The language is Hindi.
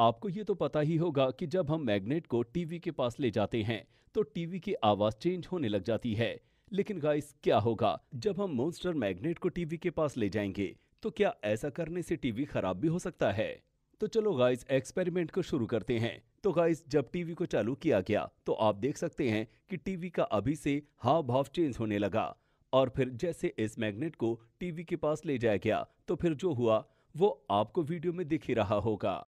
आपको ये तो पता ही होगा कि जब हम मैग्नेट को टीवी के पास ले जाते हैं तो टीवी की आवाज़ चेंज होने लग जाती है लेकिन गाइस क्या होगा जब हम मोन्स्टर मैग्नेट को टीवी के पास ले जाएंगे तो क्या ऐसा करने से टीवी खराब भी हो सकता है तो चलो गाइस एक्सपेरिमेंट को शुरू करते हैं तो गाइस जब टीवी को चालू किया गया तो आप देख सकते हैं कि टीवी का अभी से हाव भाव चेंज होने लगा और फिर जैसे इस मैग्नेट को टीवी के पास ले जाया गया तो फिर जो हुआ वो आपको वीडियो में दिख ही रहा होगा